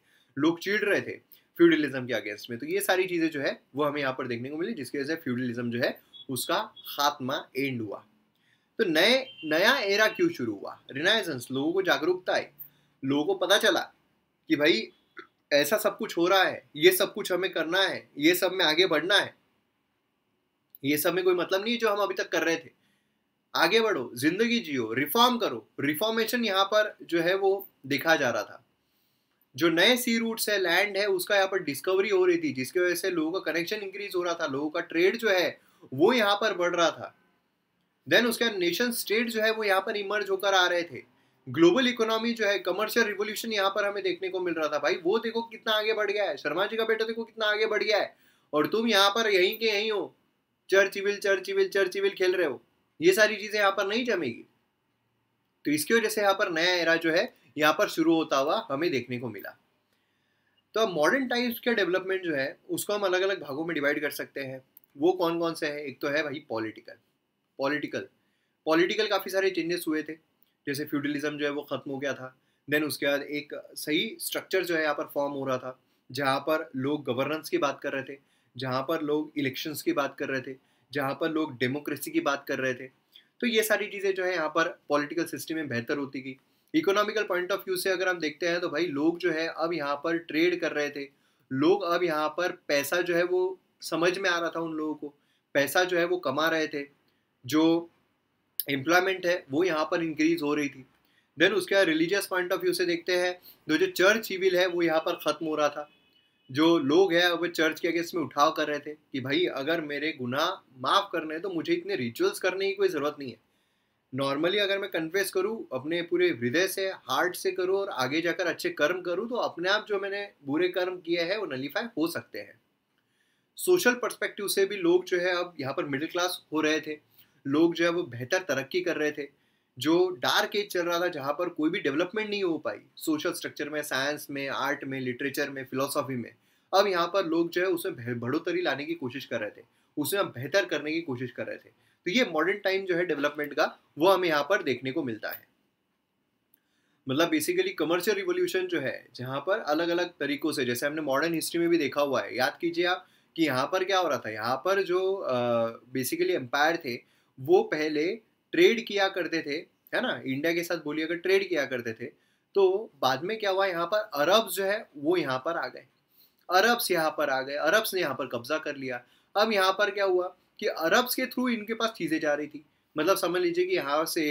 लोग चिढ़ रहे थे फ्यूडलिज्म के अगेंस्ट में तो ये सारी चीज़ें जो है वो हमें यहाँ पर देखने को मिली जिसकी वजह से फ्यूडलिज्म जो है उसका खात्मा एंड हुआ तो नए नया एरा क्यों शुरू हुआ रिनाइजेंस लोगों को जागरूकता आई लोगों को पता चला कि भाई ऐसा सब कुछ हो रहा है ये सब कुछ हमें करना है ये सब में आगे बढ़ना है ये सब में कोई मतलब नहीं है जो हम अभी तक कर रहे थे आगे बढ़ो जिंदगी जियो रिफॉर्म करो रिफॉर्मेशन यहाँ पर जो है वो देखा जा रहा था जो नए सी रूट्स है लैंड है उसका यहाँ पर डिस्कवरी हो रही थी जिसकी वजह से लोगों का कनेक्शन इंक्रीज हो रहा था लोगों का ट्रेड जो है वो यहाँ पर बढ़ रहा था देन उसके नेशन स्टेट जो है वो यहाँ पर इमर्ज होकर आ रहे थे ग्लोबल इकोनॉमी जो है कमर्शियल रिवोल्यूशन यहाँ पर हमें देखने को मिल रहा था भाई वो देखो कितना आगे बढ़ गया है शर्मा जी का बेटा देखो कितना आगे बढ़ गया है और तुम यहाँ पर यहीं के यहीं हो church evil church evil church evil खेल रहे हो ये सारी चीज़ें यहाँ पर नहीं जमेगी तो इसकी वजह से यहाँ पर नया एरा जो है यहाँ पर शुरू होता हुआ हमें देखने को मिला तो अब मॉडर्न टाइम्स के डेवलपमेंट जो है उसको हम अलग अलग भागों में डिवाइड कर सकते हैं वो कौन कौन से हैं एक तो है भाई पॉलिटिकल पॉलिटिकल पॉलिटिकल काफ़ी सारे चेंजेस हुए थे जैसे फ्यूडलिज्म जो है वो ख़त्म हो गया था देन उसके बाद एक सही स्ट्रक्चर जो है यहाँ पर फॉर्म हो रहा था जहाँ पर लोग गवर्नेंस की बात कर रहे थे जहाँ पर लोग इलेक्शंस की बात कर रहे थे जहाँ पर लोग डेमोक्रेसी की बात कर रहे थे तो ये सारी चीज़ें जो है यहाँ पर पॉलिटिकल सिस्टम में बेहतर होती थी इकोनॉमिकल पॉइंट ऑफ व्यू से अगर हम देखते हैं तो भाई लोग जो है अब यहाँ पर ट्रेड कर रहे थे लोग अब यहाँ पर पैसा जो है वो समझ में आ रहा था उन लोगों को पैसा जो है वो कमा रहे थे जो एम्प्लॉयमेंट है वो यहाँ पर इंक्रीज हो रही थी देन उसके बाद रिलीजियस पॉइंट ऑफ व्यू से देखते हैं तो जो चर्च सिविल है वो यहाँ पर ख़त्म हो रहा था जो लोग हैं वो चर्च के अगेंस्ट में उठाव कर रहे थे कि भाई अगर मेरे गुनाह माफ़ करने हैं तो मुझे इतने रिचुअल्स करने की कोई ज़रूरत नहीं है नॉर्मली अगर मैं कन्फेस करूँ अपने पूरे हृदय से हार्ट से करूँ और आगे जाकर अच्छे कर्म करूँ तो अपने आप जो मैंने बुरे कर्म किए हैं वो नलीफाई हो सकते हैं सोशल परस्पेक्टिव से भी लोग जो है अब यहाँ पर मिडिल क्लास हो रहे थे लोग जो है वो बेहतर तरक्की कर रहे थे जो डार्क एज चल रहा था जहाँ पर कोई भी डेवलपमेंट नहीं हो पाई सोशल स्ट्रक्चर में साइंस में आर्ट में लिटरेचर में फिलोसॉफी में अब यहाँ पर लोग जो है उसमें बढ़ोतरी लाने की कोशिश कर रहे थे उसमें बेहतर करने की कोशिश कर रहे थे तो ये मॉडर्न टाइम जो है डेवलपमेंट का वो हमें यहाँ पर देखने को मिलता है मतलब बेसिकली कमर्शियल रिवोल्यूशन जो है जहाँ पर अलग अलग तरीकों से जैसे हमने मॉडर्न हिस्ट्री में भी देखा हुआ है याद कीजिए आप कि यहाँ पर क्या हो रहा था यहाँ पर जो बेसिकली एम्पायर थे वो पहले ट्रेड किया करते थे है ना इंडिया के साथ बोली अगर ट्रेड किया करते थे तो बाद में क्या हुआ यहाँ पर अरब जो है वो यहाँ पर आ गए अरब्स यहाँ पर आ गए अरब्स ने यहाँ पर कब्जा कर लिया अब यहाँ पर क्या हुआ कि अरब्स के थ्रू इनके पास चीज़ें जा रही थी मतलब समझ लीजिए कि यहाँ से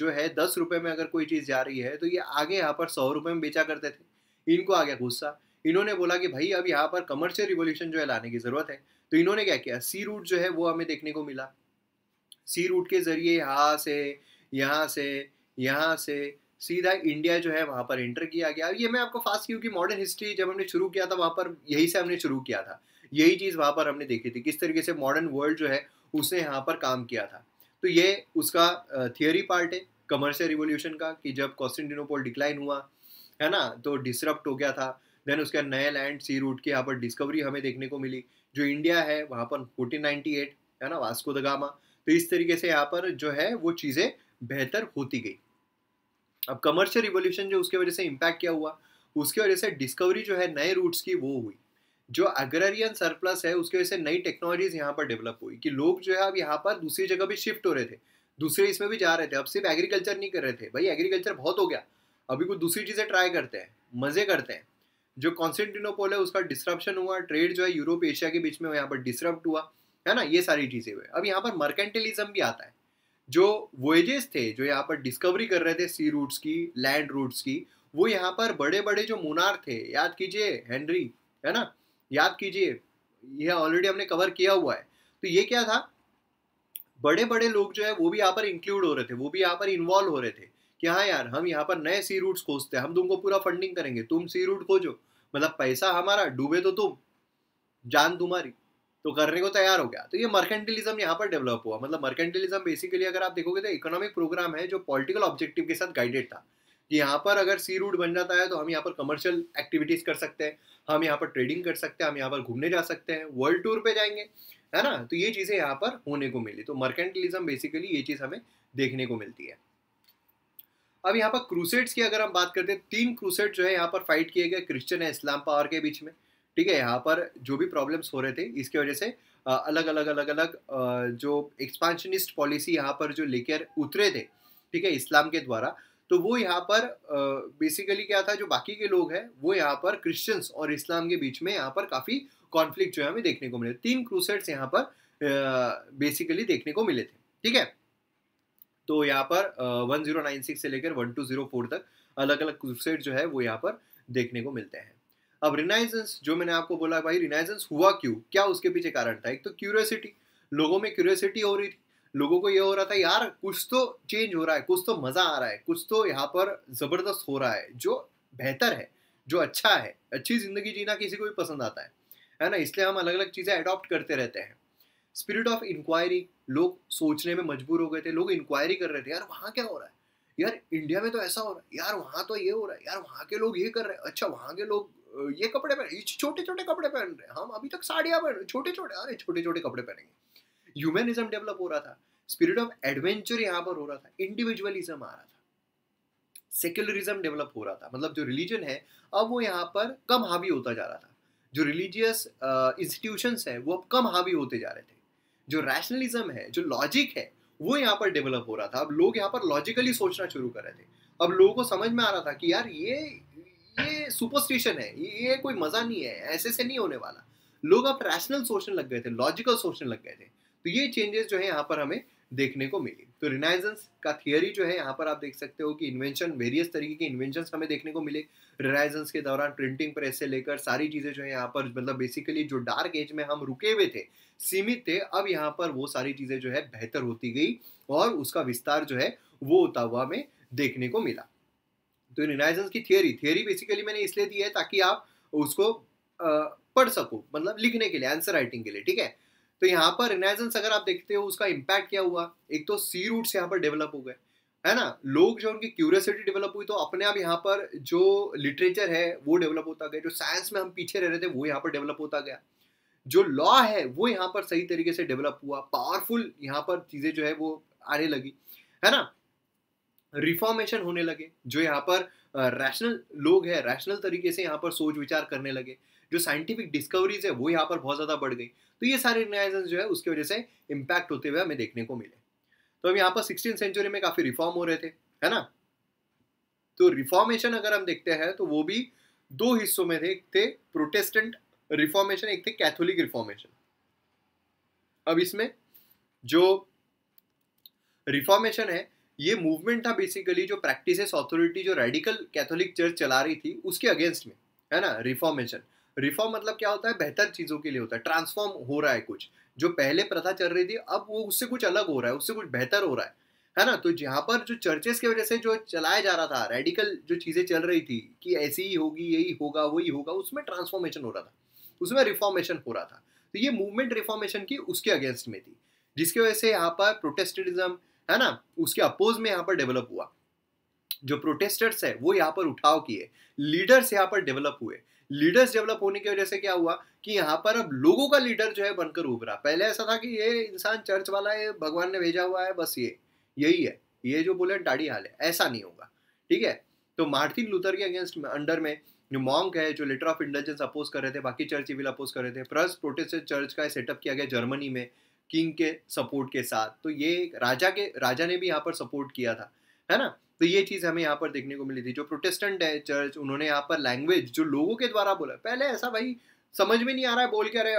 जो है दस रुपये में अगर कोई चीज़ जा रही है तो ये आगे यहाँ पर सौ रुपये में बेचा करते थे इनको आ गया गुस्सा इन्होंने बोला कि भाई अब यहाँ पर कमर्शियल रिवोल्यूशन जो है लाने की ज़रूरत है तो इन्होंने क्या किया सी रूट जो है वो हमें देखने को मिला सी रूट के ज़रिए यहाँ से यहाँ से यहाँ से सीधा इंडिया जो है वहाँ पर एंटर किया गया ये मैं आपको फास्ट क्योंकि मॉडर्न हिस्ट्री जब हमने शुरू किया था वहाँ पर यही से हमने शुरू किया था यही चीज़ वहाँ पर हमने देखी थी किस तरीके से मॉडर्न वर्ल्ड जो है उसने यहाँ पर काम किया था तो ये उसका थियोरी पार्ट है कमर्शियल रिवोल्यूशन का कि जब कॉन्स्टेंटिनोपोल डिक्लाइन हुआ है ना तो डिसरप्ट हो गया था देन उसके नए लैंड सी रूट की यहाँ पर डिस्कवरी हमें देखने को मिली जो इंडिया है वहाँ पर फोर्टीन एट है ना वास्को दगामा तो इस तरीके से यहाँ पर जो है वो चीज़ें बेहतर होती गई अब कमर्शियल रिवोल्यूशन जो उसके वजह से इम्पैक्ट क्या हुआ उसकी वजह से डिस्कवरी जो है नए रूट्स की वो हुई जो अग्रेरियन सरप्लस है उसकी वजह से नई टेक्नोलॉजीज यहाँ पर डेवलप हुई कि लोग जो है अब यहाँ पर दूसरी जगह भी शिफ्ट हो रहे थे दूसरे इसमें भी जा रहे थे अब सिर्फ एग्रीकल्चर नहीं कर रहे थे भाई एग्रीकल्चर बहुत हो गया अभी कुछ दूसरी चीज़ें ट्राई करते हैं मज़े करते हैं जो कॉन्स्टेंटिनोपोल है उसका डिस्ट्रप्शन हुआ ट्रेड जो है यूरोप एशिया के बीच में यहाँ पर डिस्टर्ब हुआ है ना ये सारी चीज़ें हुए अब यहाँ पर मर्केंटलिज्म भी आता है जो वोएजेस थे जो यहाँ पर डिस्कवरी कर रहे थे सी रूट्स की लैंड रूट्स की वो यहाँ पर बड़े बड़े जो मुनार थे याद कीजिए हेनरी है ना याद कीजिए यह ऑलरेडी हमने कवर किया हुआ है तो ये क्या था बड़े बड़े लोग जो है वो भी यहाँ पर इंक्लूड हो रहे थे वो भी यहाँ पर इन्वॉल्व हो रहे थे कि हाँ यार हम यहाँ पर नए सी रूट्स खोजते हैं हम तुमको पूरा फंडिंग करेंगे तुम सी रूट खोजो मतलब पैसा हमारा डूबे तो तुम जान तुम्हारी तो करने को तैयार हो गया तो ये मर्केंटिलिज्म यहाँ पर डेवलप हुआ मतलब मर्केंटिलिज्म बेसिकली अगर आप देखोगे तो इकोनॉमिक प्रोग्राम है जो पॉलिटिकल ऑब्जेक्टिव के साथ गाइडेड था कि यहाँ पर अगर सी रूट बन जाता है तो हम यहाँ पर कमर्शियल एक्टिविटीज़ कर सकते हैं हम यहाँ पर ट्रेडिंग कर सकते हैं हम यहाँ पर घूमने जा सकते हैं वर्ल्ड टूर पे जाएंगे है ना तो ये चीज़ें यहाँ पर होने को मिली तो मर्केंटलिज्म बेसिकली ये चीज़ हमें देखने को मिलती है अब यहाँ पर क्रूसेड्स की अगर हम बात करते हैं तीन क्रूसेड जो है यहाँ पर फाइट किए गए क्रिश्चियन है इस्लाम पावर के बीच में ठीक है यहाँ पर जो भी प्रॉब्लम्स हो रहे थे इसकी वजह से अलग अलग अलग अलग जो एक्सपांशनिस्ट पॉलिसी यहाँ पर जो लेकर उतरे थे ठीक है इस्लाम के द्वारा तो वो यहाँ पर बेसिकली क्या था जो बाकी के लोग हैं वो यहाँ पर क्रिश्चियंस और इस्लाम के बीच में यहाँ पर काफ़ी कॉन्फ्लिक्ट जो है हमें देखने को मिले तीन क्रूसेट्स यहाँ पर बेसिकली देखने को मिले थे ठीक है तो यहाँ पर वन जीरो नाइन सिक्स से लेकर वन टू जीरो फोर तक अलग अलग क्रूसेट जो है वो यहाँ पर देखने को मिलते हैं अब रिनाइजेंस जो मैंने आपको बोला भाई रिनाइजेंस हुआ क्यों क्या उसके पीछे कारण था एक तो क्यूरियोसिटी लोगों में क्यूरियोसिटी हो रही थी लोगों को ये हो रहा था यार कुछ तो चेंज हो रहा है कुछ तो मज़ा आ रहा है कुछ तो यहाँ पर ज़बरदस्त हो रहा है जो बेहतर है जो अच्छा है अच्छी ज़िंदगी जीना किसी को भी पसंद आता है है ना इसलिए हम अलग अलग चीज़ें अडॉप्ट करते रहते हैं स्पिरिट ऑफ इंक्वायरी लोग सोचने में मजबूर हो गए थे लोग इंक्वायरी कर रहे थे यार वहाँ क्या हो रहा है यार इंडिया में तो ऐसा हो रहा है यार वहाँ तो ये हो रहा है यार वहाँ के लोग ये कर रहे हैं अच्छा वहाँ के लोग ये कपड़े पहन छोटे छोटे कपड़े पहन रहे हम अभी तक साड़ियाँ पहन रहे छोटे छोटे अरे छोटे छोटे कपड़े पहनेंगे ह्यूमनिज्म डेवलप हो रहा था स्पिरिट ऑफ एडवेंचर यहाँ पर हो रहा था इंडिविजुअलिज्म आ रहा था सेक्युलरिज्म डेवलप हो रहा था मतलब जो रिलीजन है अब वो यहाँ पर कम हावी होता जा रहा था जो रिलीजियस इंस्टीट्यूशंस है वो अब कम हावी होते जा रहे थे जो रैशनलिज्म है जो लॉजिक है वो यहाँ पर डेवलप हो रहा था अब लोग यहाँ पर लॉजिकली सोचना शुरू कर रहे थे अब लोगों को समझ में आ रहा था कि यार ये ये सुपरस्टिशन है ये कोई मज़ा नहीं है ऐसे से नहीं होने वाला लोग अब रैशनल सोचने लग गए थे लॉजिकल सोचने लग गए थे तो ये चेंजेस जो है यहाँ पर हमें देखने को मिली तो रिनाइजेंस का थियोरी जो है यहाँ पर आप देख सकते हो कि इन्वेंशन वेरियस तरीके के इन्वेंशन हमें देखने को मिले रिनाइजेंस के दौरान प्रिंटिंग प्रेस से लेकर सारी चीज़ें जो है यहाँ पर मतलब बेसिकली जो डार्क एज में हम रुके हुए थे सीमित थे अब यहाँ पर वो सारी चीज़ें जो है बेहतर होती गई और उसका विस्तार जो है वो उतावा में देखने को मिला तो रिनाइजेंस की थियोरी थियोरी बेसिकली मैंने इसलिए दी है ताकि आप उसको पढ़ सको मतलब लिखने के लिए आंसर राइटिंग के लिए ठीक है तो यहाँ पर रिनाइजेंस अगर आप देखते हो उसका इम्पैक्ट क्या हुआ एक तो सी रूट्स यहाँ पर डेवलप हो गए है ना लोग जो उनकी क्यूरियोसिटी डेवलप हुई तो अपने आप यहाँ पर जो लिटरेचर है वो डेवलप होता गया जो साइंस में हम पीछे रह रहे थे वो यहाँ पर डेवलप होता गया जो लॉ है वो यहाँ पर सही तरीके से डेवलप हुआ पावरफुल यहाँ पर चीज़ें जो है वो आने लगी है ना रिफॉर्मेशन होने लगे जो यहाँ पर रैशनल लोग हैं रैशनल तरीके से यहाँ पर सोच विचार करने लगे जो साइंटिफिक डिस्कवरीज है वो यहाँ पर बहुत ज़्यादा बढ़ गई तो ये सारे रिनाइजेंस जो है उसकी वजह से इम्पैक्ट होते हुए हमें देखने को मिले तो अब यहाँ पर सिक्सटीन सेंचुरी में काफ़ी रिफॉर्म हो रहे थे है ना तो रिफॉर्मेशन अगर हम देखते हैं तो वो भी दो हिस्सों में थे एक थे प्रोटेस्टेंट रिफॉर्मेशन एक थे कैथोलिक रिफॉर्मेशन अब इसमें जो रिफॉर्मेशन है ये मूवमेंट था बेसिकली जो प्रैक्टिस अथॉरिटी जो रेडिकल कैथोलिक चर्च चला रही थी उसके अगेंस्ट में है ना रिफॉर्मेशन रिफॉर्म मतलब क्या होता है बेहतर चीज़ों के लिए होता है ट्रांसफॉर्म हो रहा है कुछ जो पहले प्रथा चल रही थी अब वो उससे कुछ अलग हो रहा है उससे कुछ बेहतर हो रहा है है ना तो जहाँ पर जो चर्चेस की वजह से जो चलाया जा रहा था रेडिकल जो चीज़ें चल रही थी कि ऐसी ही होगी यही होगा वही होगा उसमें ट्रांसफॉर्मेशन हो रहा था उसमें रिफॉर्मेशन हो रहा था तो ये मूवमेंट रिफॉर्मेशन की उसके अगेंस्ट में थी जिसकी वजह से यहाँ पर प्रोटेस्टिज्म है ना उसके अपोज में यहाँ पर डेवलप हुआ जो प्रोटेस्टर्स है वो यहाँ पर उठाव किए लीडर्स यहाँ पर डेवलप हुए लीडर्स डेवलप होने की वजह से क्या हुआ कि यहाँ पर अब लोगों का लीडर जो है बनकर उभरा पहले ऐसा था कि ये इंसान चर्च वाला है भगवान ने भेजा हुआ है बस ये यही है ये जो बोले टाड़ी हाल है ऐसा नहीं होगा ठीक है तो मार्टिन लूथर के अगेंस्ट अंडर में जो मॉन्क है जो लेटर ऑफ इंडल्जेंस अपोज कर रहे थे बाकी चर्च सिविल अपोज कर रहे थे प्लस प्रोटेस्टेंट चर्च का सेटअप किया गया जर्मनी में किंग के सपोर्ट के साथ तो ये राजा के राजा ने भी यहाँ पर सपोर्ट किया था है ना तो ये चीज़ हमें यहाँ पर देखने को मिली थी जो प्रोटेस्टेंट है चर्च उन्होंने यहाँ पर लैंग्वेज जो लोगों के द्वारा बोला पहले ऐसा भाई समझ में नहीं आ रहा है बोल के अरे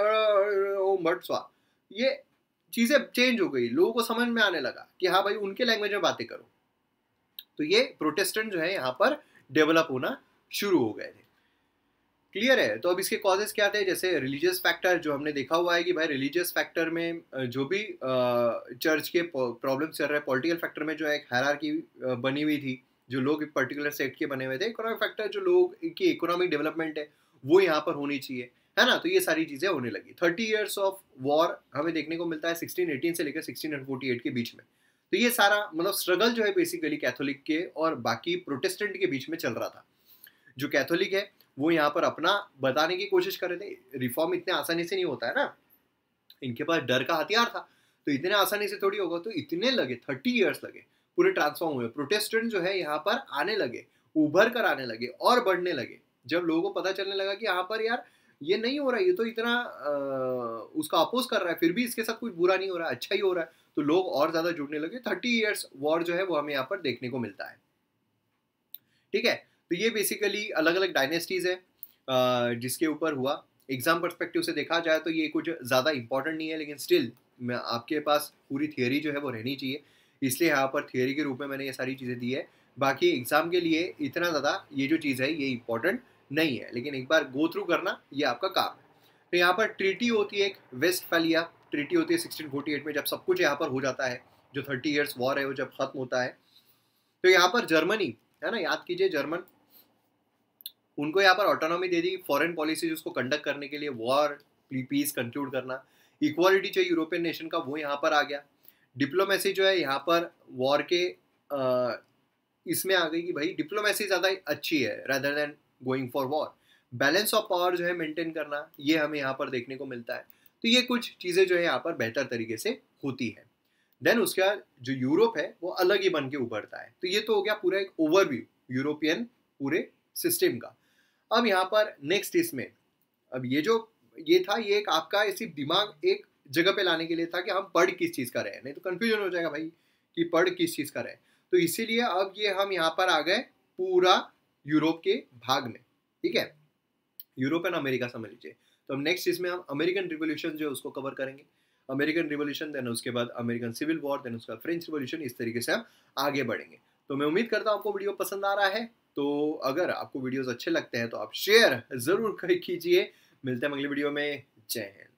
ओ मट स्वा ये चीज़ें चेंज हो गई लोगों को समझ में आने लगा कि हाँ भाई उनके लैंग्वेज में बातें करो तो ये प्रोटेस्टेंट जो है यहाँ पर डेवलप होना शुरू हो गए थे क्लियर है तो अब इसके कॉजेज क्या थे जैसे रिलीजियस फैक्टर जो हमने देखा हुआ है कि भाई रिलीजियस फैक्टर में जो भी चर्च के प्रॉब्लम चल रहे हैं पॉलिटिकल फैक्टर में जो है हैरार की बनी हुई थी जो लोग एक पर्टिकुलर सेक्ट के बने हुए थे इकोनॉमिक फैक्टर जो लोग की इकोनॉमिक डेवलपमेंट है वो यहाँ पर होनी चाहिए है ना तो ये सारी चीज़ें होने लगी थर्टी ईयर्स ऑफ वॉर हमें देखने को मिलता है सिक्सटीन एटीन से लेकर सिक्सटीन फोर्टी एट के बीच में तो ये सारा मतलब स्ट्रगल जो है बेसिकली कैथोलिक के और बाकी प्रोटेस्टेंट के बीच में चल रहा था जो कैथोलिक है वो यहाँ पर अपना बताने की कोशिश कर रहे थे रिफॉर्म इतने आसानी से नहीं होता है ना इनके पास डर का हथियार था तो इतने आसानी से थोड़ी होगा तो इतने लगे थर्टी ईयर्स लगे पूरे ट्रांसफॉर्म हुए प्रोटेस्टेंट जो है यहाँ पर आने लगे उभर कर आने लगे और बढ़ने लगे जब लोगों को पता चलने लगा कि यहाँ पर यार ये नहीं हो रहा ये तो इतना आ, उसका अपोज कर रहा है फिर भी इसके साथ कुछ बुरा नहीं हो रहा है अच्छा ही हो रहा है तो लोग और ज़्यादा जुड़ने लगे थर्टी ईयर्स वॉर जो है वो हमें यहाँ पर देखने को मिलता है ठीक है तो ये बेसिकली अलग अलग डायनेस्टीज़ है जिसके ऊपर हुआ एग्ज़ाम परस्पेक्टिव से देखा जाए तो ये कुछ ज़्यादा इंपॉर्टेंट नहीं है लेकिन स्टिल आपके पास पूरी थियोरी जो है वो रहनी चाहिए इसलिए यहाँ पर थियोरी के रूप में मैंने ये सारी चीज़ें दी है बाकी एग्ज़ाम के लिए इतना ज़्यादा ये जो चीज़ है ये इंपॉर्टेंट नहीं है लेकिन एक बार गो थ्रू करना ये आपका काम है तो यहाँ पर ट्रीटी होती है एक वेस्ट फैलिया ट्रीटी होती है सिक्सटीन फोर्टी एट में जब सब कुछ यहाँ पर हो जाता है जो थर्टी ईयर्स वॉर है वो जब ख़त्म होता है तो यहाँ पर जर्मनी है ना याद कीजिए जर्मन उनको यहाँ पर ऑटोनॉमी दे दी फॉरेन पॉलिसी उसको कंडक्ट करने के लिए वॉर पीस कंक्लूड करना इक्वालिटी चाहिए यूरोपियन नेशन का वो यहाँ पर आ गया डिप्लोमेसी जो है यहाँ पर वॉर के इसमें आ गई कि भाई डिप्लोमेसी ज़्यादा अच्छी है rather than going for war balance of power जो है मेंटेन करना ये हमें यहाँ पर देखने को मिलता है तो ये कुछ चीज़ें जो है यहाँ पर बेहतर तरीके से होती है देन उसके बाद जो यूरोप है वो अलग ही बन के उभरता है तो ये तो हो गया पूरा एक ओवरव्यू यूरोपियन पूरे सिस्टम का अब यहाँ पर नेक्स्ट इसमें अब ये जो ये था ये एक आपका सिर्फ दिमाग एक जगह पे लाने के लिए था कि हम पढ़ किस चीज़ का रहे नहीं तो कन्फ्यूजन हो जाएगा भाई कि पढ़ किस चीज़ का रहे तो इसीलिए अब ये हम यहाँ पर आ गए पूरा यूरोप के भाग में ठीक है यूरोप एंड अमेरिका समझ लीजिए तो हम नेक्स्ट इसमें हम अमेरिकन रिवोल्यूशन जो है उसको कवर करेंगे अमेरिकन रिवोल्यूशन देन उसके बाद अमेरिकन सिविल वॉर देन उसका फ्रेंच रिवोल्यूशन इस तरीके से हम आगे बढ़ेंगे तो मैं उम्मीद करता हूँ आपको वीडियो पसंद आ रहा है तो अगर आपको वीडियोस अच्छे लगते हैं तो आप शेयर ज़रूर कीजिए मिलते हैं अगली वीडियो में जय हिंद